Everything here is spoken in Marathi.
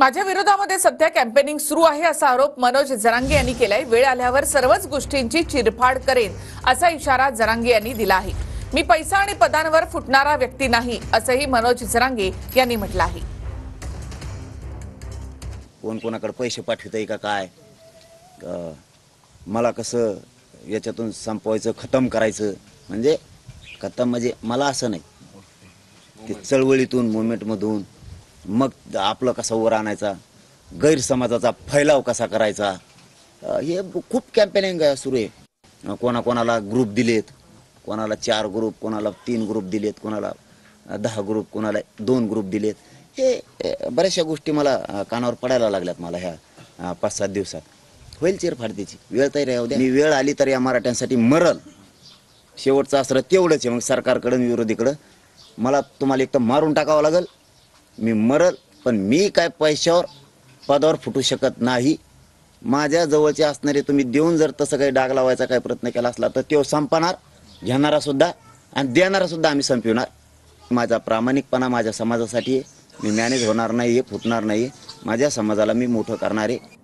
माझ्या विरोधामध्ये सध्या कॅम्पेनिंग सुरू आहे असा आरोप मनोज जरांगे यांनी केलाय वेळ आल्यावर सर्वच गोष्टींची चिरफाड करेन असा इशारा जरांगे यांनी दिला आहे मी पैसा आणि पदांवर फुटणारा व्यक्ती नाही असंही मनोज जरांगे यांनी म्हटलं आहे कोण कोणाकडे पैसे पाठवित का काय मला कसं याच्यातून संपवायचं खतम करायचं म्हणजे खतम म्हणजे मला असं नाही चळवळीतून चळवळीतून मधून मग आपलं कसं वर आणायचा गैरसमाजाचा फैलाव कसा करायचा हे खूप कॅम्पेनिंग सुरू आहे कोणाकोणाला ग्रुप दिलेत कोणाला चार ग्रुप कोणाला तीन ग्रुप दिलेत कोणाला दहा ग्रुप कोणाला दोन ग्रुप दिलेत हे बऱ्याचशा गोष्टी मला कानावर पडायला लागल्यात मला ह्या पाच सात दिवसात होईल चेर फाडतीची वेळ तरी राहू द्या मी वेळ आली तर या मराठ्यांसाठी मरल शेवटचं असरं तेवढंच आहे मग सरकारकडं विरोधीकडं मला तुम्हाला एक तर मारून टाकावं लागेल मी मरल पण मी काय पैशावर पदावर फुटू शकत नाही माझ्या जवळचे असणारे तुम्ही देऊन जर तसं काही डाग लावायचा काही प्रयत्न केला असला तर तो संपणार घेणारा सुद्धा आणि देणारा सुद्धा आम्ही संपविणार माझा प्रामाणिकपणा माझ्या समाजासाठी मी मॅनेज होणार नाही आहे फुटणार नाही माझ्या समाजाला मी मोठं करणार आहे